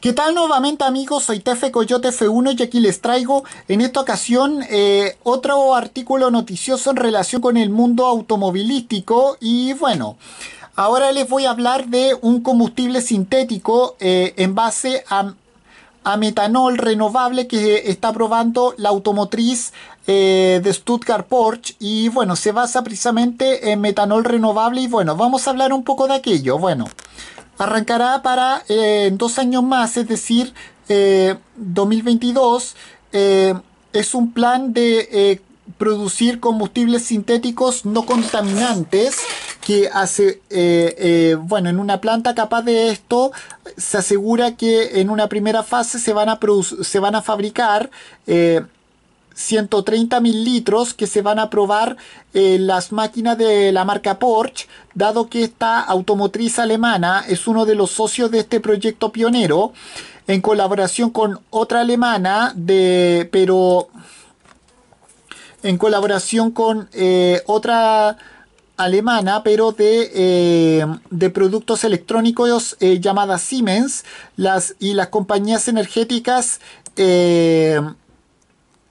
¿Qué tal nuevamente amigos? Soy Tefe Coyote F1 y aquí les traigo en esta ocasión eh, otro artículo noticioso en relación con el mundo automovilístico y bueno, ahora les voy a hablar de un combustible sintético eh, en base a, metanol renovable que está probando la automotriz eh, de Stuttgart Porsche y bueno, se basa precisamente en metanol renovable y bueno, vamos a hablar un poco de aquello, bueno arrancará para eh, dos años más, es decir, 2022. Eh, eh, es un plan de producir combustibles sintéticos no contaminantes que hace, bueno, en una planta capaz de esto, se asegura que en una primera fase se van a, se van a fabricar 130 mil litros que se van a probar en eh, las máquinas de la marca Porsche, dado que esta automotriz alemana es uno de los socios de este proyecto pionero, en colaboración con otra alemana de, pero en colaboración con eh, otra alemana, pero de, eh, de productos electrónicos Llamada Siemens, las, y las compañías energéticas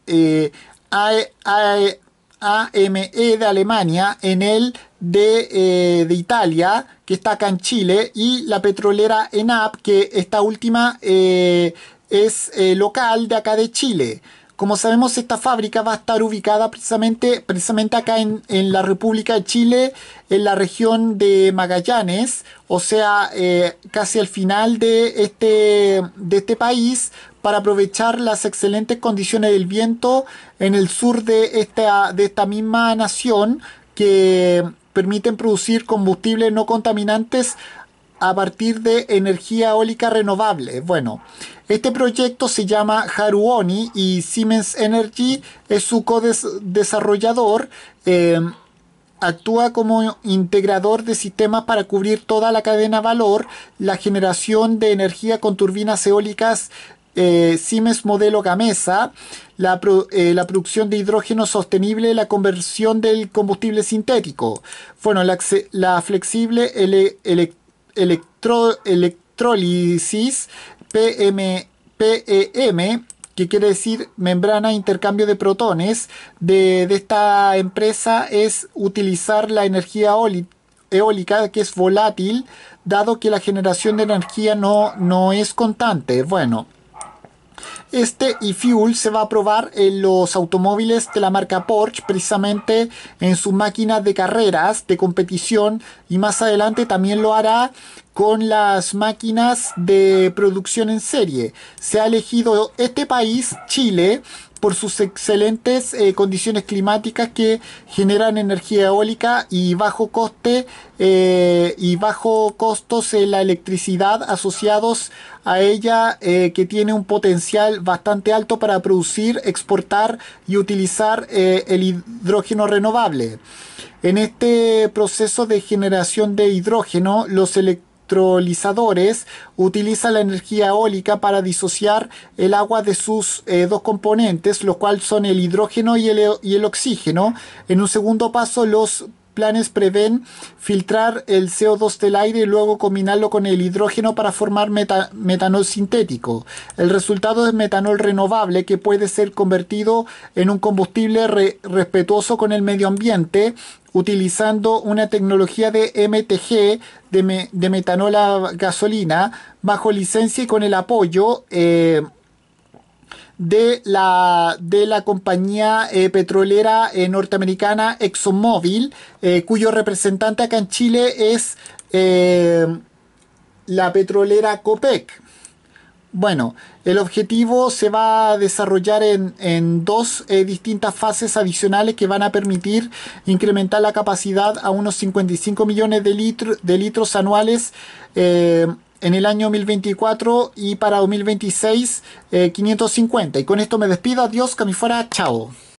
eh, AME de Alemania, en el eh, de, Italia, que está acá en Chile, y la petrolera ENAP, que esta última eh, es local de acá de Chile. Como sabemos, esta fábrica va a estar ubicada precisamente, precisamente acá en, la República de Chile, en la región de Magallanes, o sea, eh, casi al final de este, de este país, para aprovechar las excelentes condiciones del viento en el sur de esta, de esta misma nación que permiten producir combustibles no contaminantes a partir de energía eólica renovable. Bueno, este proyecto se llama Haruoni y Siemens Energy es su co-desarrollador. Em, actúa como integrador de sistemas para cubrir toda la cadena valor, la generación de energía con turbinas eólicas eh, Siemens Modelo Gamesa, eh, la, producción de hidrógeno sostenible, la conversión del combustible sintético. Bueno, la, flexible electricidad electrólisis PEM, e que quiere decir membrana intercambio de protones, de, esta empresa es utilizar la energía eólica, que es volátil, dado que la generación de energía no, no es constante. Bueno, este e-fuel se va a probar en los automóviles de la marca Porsche, precisamente en sus máquinas de carreras, de competición, y más adelante también lo hará con las máquinas de producción en serie. Se ha elegido este país, Chile, por sus excelentes eh, condiciones climáticas que generan energía eólica y bajo coste eh, y bajo costos en la electricidad asociados a ella eh, que tiene un potencial bastante alto para producir, exportar y utilizar el hidrógeno renovable. En este proceso de generación de hidrógeno, los electrones electrolizadores utiliza la energía eólica para disociar el agua de sus eh, dos componentes, los cuales son el hidrógeno y el oxígeno. En un segundo paso, los planes prevén filtrar el CO2 del aire y luego combinarlo con el hidrógeno para formar metanol sintético. El resultado es metanol renovable que puede ser convertido en un combustible respetuoso con el medio ambiente utilizando una tecnología de MTG de, metanol a gasolina bajo licencia y con el apoyo eh, de la, de la compañía eh, petrolera eh, norteamericana ExxonMobil, eh, cuyo representante acá en Chile es la petrolera COPEC. Bueno, el objetivo se va a desarrollar en, dos distintas fases adicionales que van a permitir incrementar la capacidad a unos 55 millones de, de litros anuales en el año 2024 y para 2026 550. Eh, y con esto me despido. Adiós, que me fuera. Chao.